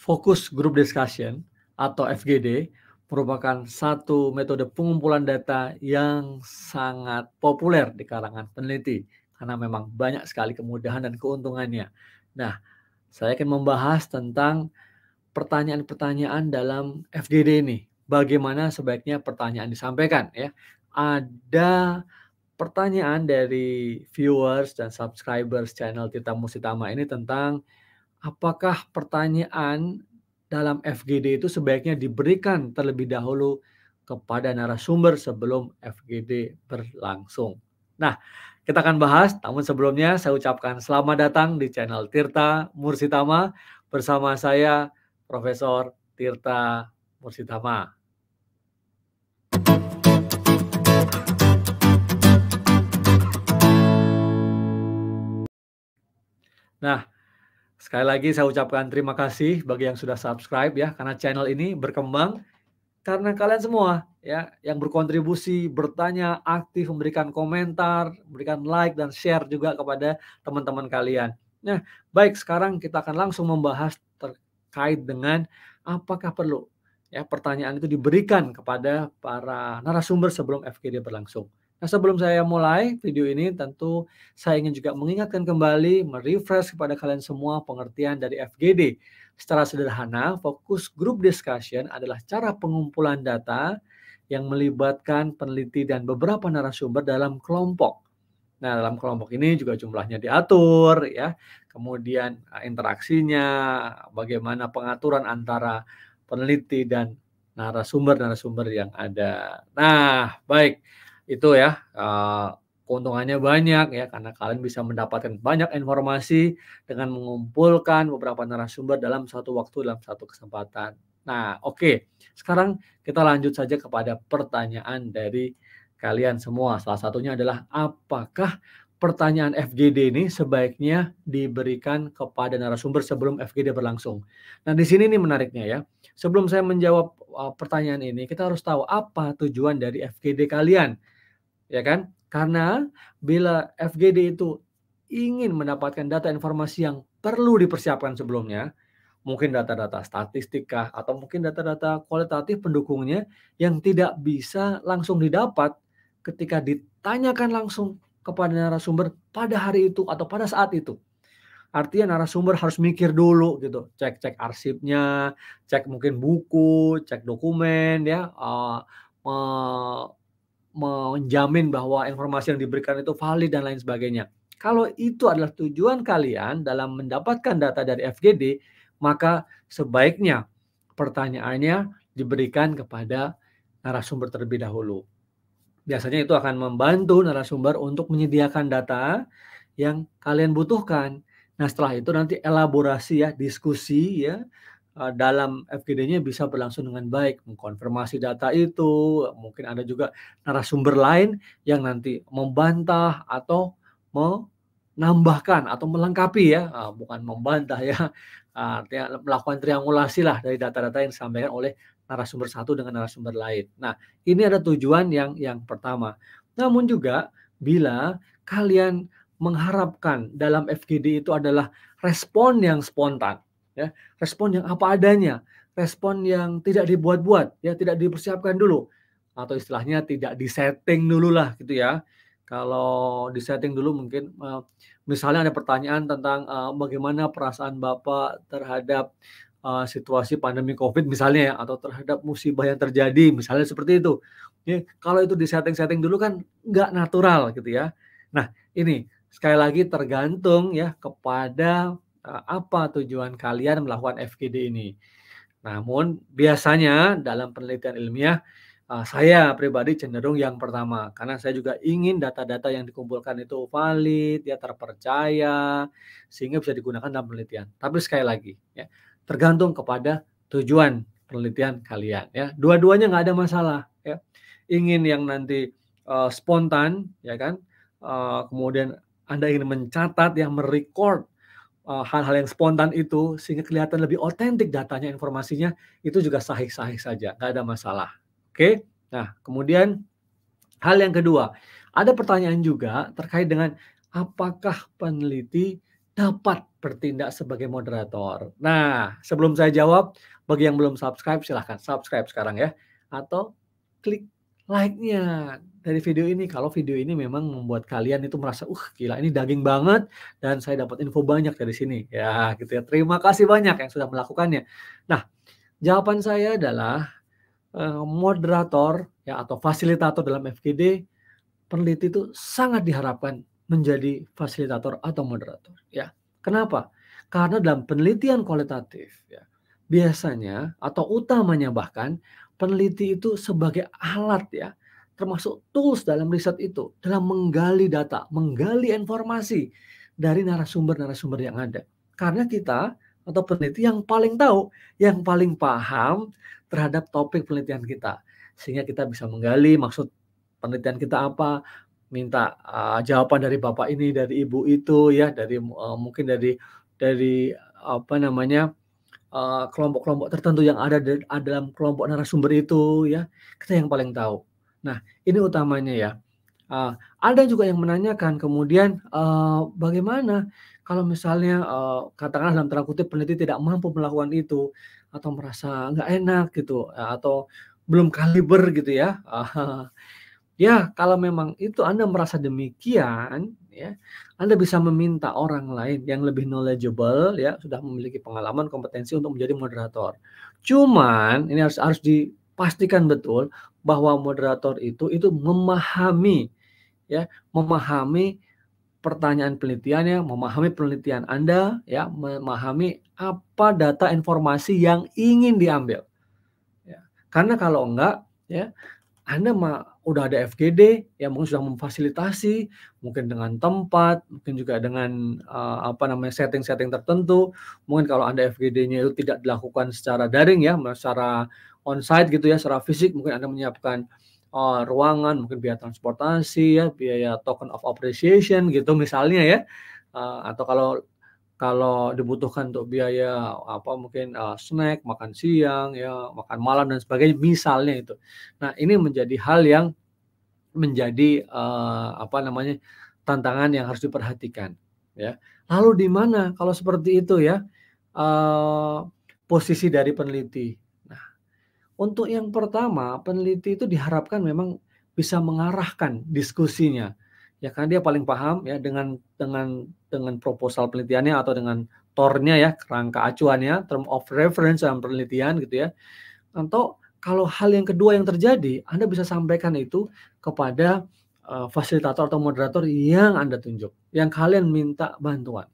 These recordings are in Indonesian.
Fokus Group Discussion atau FGD merupakan satu metode pengumpulan data yang sangat populer di kalangan peneliti karena memang banyak sekali kemudahan dan keuntungannya. Nah, saya akan membahas tentang pertanyaan-pertanyaan dalam FGD ini. Bagaimana sebaiknya pertanyaan disampaikan ya? Ada pertanyaan dari viewers dan subscribers channel Tita Musitama ini tentang apakah pertanyaan dalam FGD itu sebaiknya diberikan terlebih dahulu kepada narasumber sebelum FGD berlangsung. Nah, kita akan bahas, namun sebelumnya saya ucapkan selamat datang di channel Tirta Mursitama bersama saya Profesor Tirta Mursitama. Nah, Sekali lagi saya ucapkan terima kasih bagi yang sudah subscribe ya karena channel ini berkembang karena kalian semua ya yang berkontribusi, bertanya, aktif memberikan komentar, memberikan like dan share juga kepada teman-teman kalian. Nah, baik sekarang kita akan langsung membahas terkait dengan apakah perlu ya pertanyaan itu diberikan kepada para narasumber sebelum FGD berlangsung. Nah, sebelum saya mulai video ini, tentu saya ingin juga mengingatkan kembali, merefresh kepada kalian semua pengertian dari FGD. Secara sederhana, fokus group discussion adalah cara pengumpulan data yang melibatkan peneliti dan beberapa narasumber dalam kelompok. Nah, dalam kelompok ini juga jumlahnya diatur ya. Kemudian eh, interaksinya, bagaimana pengaturan antara peneliti dan narasumber-narasumber yang ada. Nah, baik itu ya uh, keuntungannya banyak ya karena kalian bisa mendapatkan banyak informasi dengan mengumpulkan beberapa narasumber dalam satu waktu dalam satu kesempatan. Nah, oke. Okay. Sekarang kita lanjut saja kepada pertanyaan dari kalian semua. Salah satunya adalah apakah pertanyaan FGD ini sebaiknya diberikan kepada narasumber sebelum FGD berlangsung. Nah, di sini nih menariknya ya. Sebelum saya menjawab eh, pertanyaan ini, kita harus tahu apa tujuan dari FGD kalian ya kan? Karena bila FGD itu ingin mendapatkan data informasi yang perlu dipersiapkan sebelumnya, mungkin data-data statistika atau mungkin data-data kualitatif pendukungnya yang tidak bisa langsung didapat ketika ditanyakan langsung kepada narasumber pada hari itu atau pada saat itu. Artinya narasumber harus mikir dulu gitu, cek-cek arsipnya, cek mungkin buku, cek dokumen ya, uh, uh, menjamin bahwa informasi yang diberikan itu valid dan lain sebagainya. Kalau itu adalah tujuan kalian dalam mendapatkan data dari FGD, maka sebaiknya pertanyaannya diberikan kepada narasumber terlebih dahulu. Biasanya itu akan membantu narasumber untuk menyediakan data yang kalian butuhkan. Nah, setelah itu nanti elaborasi ya, diskusi ya Eh, dalam FGD-nya bisa berlangsung dengan baik, mengkonfirmasi data itu, mungkin ada juga narasumber lain yang nanti membantah atau menambahkan atau melengkapi ya, ah, bukan membantah ya, ah, melakukan triangulasi lah dari data-data yang disampaikan oleh narasumber satu dengan narasumber lain. Nah, ini ada tujuan yang yang pertama. Namun juga bila kalian mengharapkan dalam FGD itu adalah respon yang spontan, ya respon yang apa adanya respon yang tidak dibuat-buat ya tidak dipersiapkan dulu atau istilahnya tidak disetting dulu lah gitu ya kalau disetting dulu mungkin eh, misalnya ada pertanyaan tentang eh, bagaimana perasaan bapak terhadap eh, situasi pandemi COVID misalnya ya, atau terhadap musibah yang terjadi misalnya seperti itu. Ya, kalau itu disetting setting-setting dulu kan nggak natural gitu ya. Nah ini sekali lagi tergantung ya kepada Eh, apa tujuan kalian melakukan FGD ini. Namun biasanya dalam penelitian ilmiah eh, saya pribadi cenderung yang pertama karena saya juga ingin data-data yang dikumpulkan itu valid, ya terpercaya sehingga bisa digunakan dalam penelitian. Tapi sekali lagi ya, tergantung kepada tujuan penelitian kalian ya. Dua-duanya nggak ada masalah ya. Ingin yang nanti uh, spontan ya kan. Uh, kemudian Anda ingin mencatat yang merecord Eh, hal-hal yang spontan itu sehingga kelihatan lebih otentik datanya informasinya itu juga sahih-sahih saja nggak ada masalah oke okay? nah kemudian hal yang kedua ada pertanyaan juga terkait dengan apakah peneliti dapat bertindak sebagai moderator nah sebelum saya jawab bagi yang belum subscribe silahkan subscribe sekarang ya atau klik like-nya dari video ini kalau video ini memang membuat kalian itu merasa uh gila ini daging banget dan saya dapat info banyak dari sini ya gitu ya terima kasih banyak yang sudah melakukannya nah jawaban saya adalah eh, moderator ya atau fasilitator dalam FGD peneliti itu sangat diharapkan menjadi fasilitator atau moderator ya kenapa karena dalam penelitian kualitatif ya biasanya atau utamanya bahkan peneliti itu sebagai alat ya, termasuk tools dalam riset itu dalam menggali data, menggali informasi dari narasumber-narasumber yang ada. Karena kita atau peneliti yang paling tahu, yang paling paham terhadap topik penelitian kita. Sehingga kita bisa menggali maksud penelitian kita apa, minta uh, jawaban dari bapak ini, dari ibu itu ya, dari uh, mungkin dari dari apa namanya Eh, kelompok-kelompok uh, tertentu yang ada di, dalam kelompok narasumber itu ya kita yang paling tahu. Nah ini utamanya ya. Uh, ada juga yang menanyakan kemudian uh, bagaimana kalau misalnya uh, katakanlah dalam tanda kutip peneliti tidak mampu melakukan itu atau merasa nggak enak gitu atau belum kaliber gitu ya. Uh, ya kalau memang itu Anda merasa demikian ya. Anda bisa meminta orang lain yang lebih knowledgeable ya, sudah memiliki pengalaman kompetensi untuk menjadi moderator. Cuman ini harus harus dipastikan betul bahwa moderator itu itu memahami ya, memahami pertanyaan penelitiannya, memahami penelitian Anda, ya, memahami apa data informasi yang ingin diambil. Ya. Karena kalau enggak, ya, Anda ma udah ada FGD yang mungkin sudah memfasilitasi mungkin dengan tempat mungkin juga dengan uh, apa namanya setting-setting tertentu mungkin kalau anda FGD-nya itu tidak dilakukan secara daring ya secara onsite gitu ya secara fisik mungkin anda menyiapkan uh, ruangan mungkin biaya transportasi ya biaya token of appreciation gitu misalnya ya uh, atau kalau kalau dibutuhkan untuk biaya apa mungkin uh, snack, makan siang, ya makan malam dan sebagainya misalnya itu. Nah, ini menjadi hal yang menjadi uh, apa namanya tantangan yang harus diperhatikan ya. Lalu di mana kalau seperti itu ya uh, posisi dari peneliti. Nah, untuk yang pertama peneliti itu diharapkan memang bisa mengarahkan diskusinya ya karena dia paling paham ya dengan dengan dengan proposal penelitiannya atau dengan tornya ya kerangka acuannya term of reference dalam penelitian gitu ya atau kalau hal yang kedua yang terjadi Anda bisa sampaikan itu kepada uh, fasilitator atau moderator yang Anda tunjuk yang kalian minta bantuan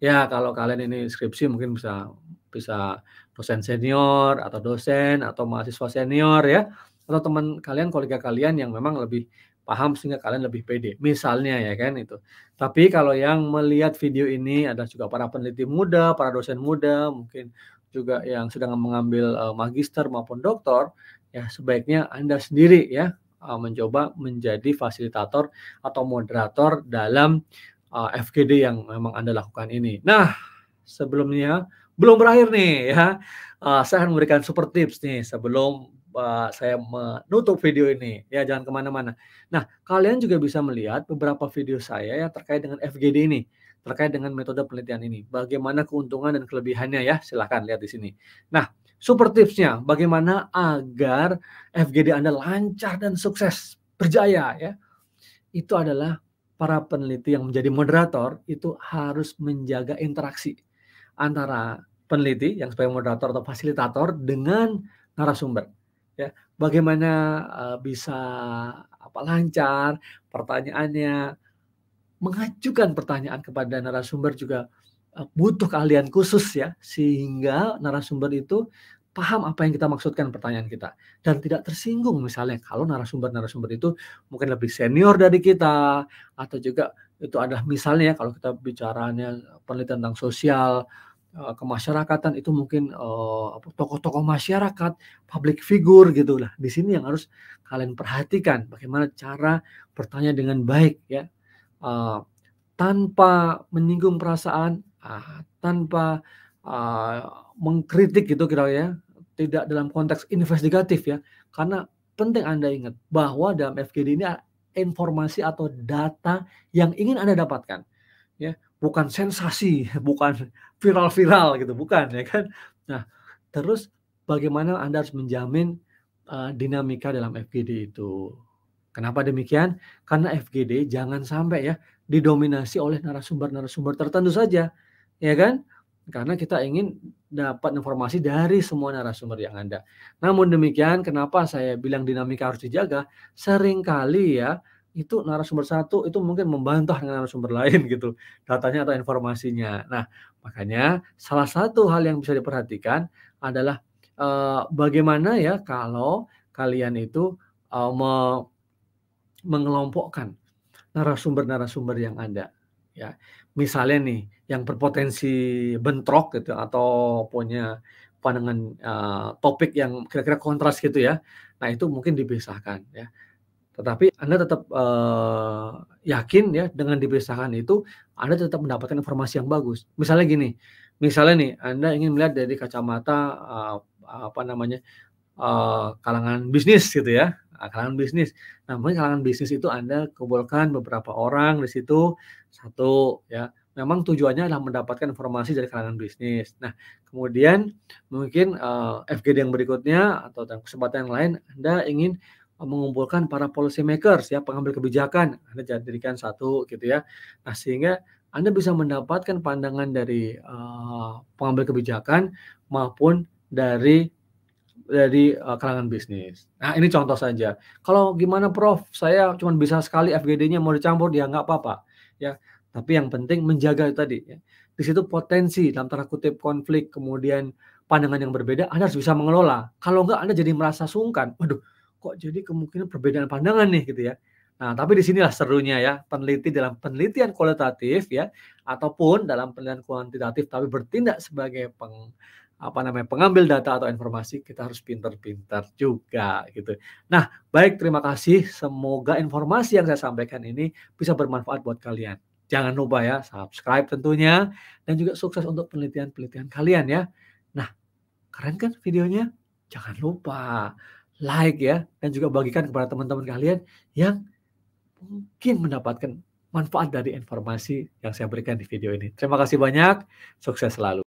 ya kalau kalian ini skripsi mungkin bisa bisa dosen senior atau dosen atau mahasiswa senior ya atau teman kalian kolega kalian yang memang lebih paham sehingga kalian lebih pede. Misalnya ya kan itu. Tapi kalau yang melihat video ini ada juga para peneliti muda, para dosen muda, mungkin juga yang sedang mengambil uh, magister maupun doktor, ya sebaiknya Anda sendiri ya uh, mencoba menjadi fasilitator atau moderator dalam uh, eh, FGD yang memang Anda lakukan ini. Nah, sebelumnya belum berakhir nih ya. Uh, saya akan memberikan super tips nih sebelum uh, saya menutup video ini. Ya, jangan kemana-mana. Nah, kalian juga bisa melihat beberapa video saya ya terkait dengan FGD ini, terkait dengan metode penelitian ini. Bagaimana keuntungan dan kelebihannya ya, silahkan lihat di sini. Nah, super tipsnya bagaimana agar FGD Anda lancar dan sukses, berjaya ya. Itu adalah para peneliti yang menjadi moderator itu harus menjaga interaksi antara peneliti yang sebagai moderator atau fasilitator dengan narasumber ya bagaimana uh, bisa apa lancar pertanyaannya mengajukan pertanyaan kepada narasumber juga eh, butuh keahlian khusus ya sehingga narasumber itu paham apa yang kita maksudkan pertanyaan kita dan tidak tersinggung misalnya kalau narasumber-narasumber itu mungkin lebih senior dari kita atau juga itu adalah misalnya ya, kalau kita bicaranya penelitian tentang sosial Eh, kemasyarakatan itu mungkin uh, tokoh-tokoh masyarakat, public figure gitu lah. Di sini yang harus kalian perhatikan bagaimana cara bertanya dengan baik ya. Uh, tanpa menyinggung perasaan, uh, tanpa uh, mengkritik gitu kira ya, tidak dalam konteks investigatif ya. Karena penting Anda ingat bahwa dalam FGD ini informasi atau data yang ingin Anda dapatkan ya bukan sensasi bukan viral-viral gitu bukan ya kan nah terus bagaimana anda harus menjamin uh, dinamika dalam FGD itu kenapa demikian karena FGD jangan sampai ya didominasi oleh narasumber-narasumber tertentu saja ya kan karena kita ingin dapat informasi dari semua narasumber yang ada. Namun demikian, kenapa saya bilang dinamika harus dijaga? Seringkali ya itu narasumber satu itu mungkin membantah dengan narasumber lain gitu datanya atau informasinya. Nah makanya salah satu hal yang bisa diperhatikan adalah eh, bagaimana ya kalau kalian itu uh, me mengelompokkan narasumber-narasumber yang ada. Ya misalnya nih yang berpotensi bentrok gitu atau punya pandangan eh, topik yang kira-kira kontras gitu ya. Nah itu mungkin dipisahkan ya tetapi Anda tetap uh, yakin ya dengan dipisahkan itu Anda tetap mendapatkan informasi yang bagus. Misalnya gini, misalnya nih Anda ingin melihat dari kacamata uh, apa namanya uh, kalangan bisnis gitu ya, kalangan bisnis. namun kalangan bisnis itu Anda kumpulkan beberapa orang di situ satu ya memang tujuannya adalah mendapatkan informasi dari kalangan bisnis. Nah, kemudian mungkin uh, FGD yang berikutnya atau kesempatan yang lain Anda ingin mengumpulkan para policy makers ya pengambil kebijakan Anda jadikan satu gitu ya nah sehingga Anda bisa mendapatkan pandangan dari uh, pengambil kebijakan maupun dari dari uh, kalangan bisnis. Nah ini contoh saja. Kalau gimana Prof, saya cuma bisa sekali FGD-nya mau dicampur ya nggak apa-apa ya. Tapi yang penting menjaga tadi. Ya. Di situ potensi dalam tanda kutip konflik kemudian pandangan yang berbeda Anda harus bisa mengelola. Kalau nggak Anda jadi merasa sungkan. Waduh, kok jadi kemungkinan perbedaan pandangan nih gitu ya. Nah, tapi di sinilah serunya ya, peneliti dalam penelitian kualitatif ya, ataupun dalam penelitian kuantitatif tapi bertindak sebagai peng, apa namanya pengambil data atau informasi kita harus pintar-pintar juga gitu. Nah, baik terima kasih. Semoga informasi yang saya sampaikan ini bisa bermanfaat buat kalian. Jangan lupa ya subscribe tentunya dan juga sukses untuk penelitian-penelitian kalian ya. Nah, keren kan videonya? Jangan lupa like ya dan juga bagikan kepada teman-teman kalian yang mungkin mendapatkan manfaat dari informasi yang saya berikan di video ini. Terima kasih banyak, sukses selalu.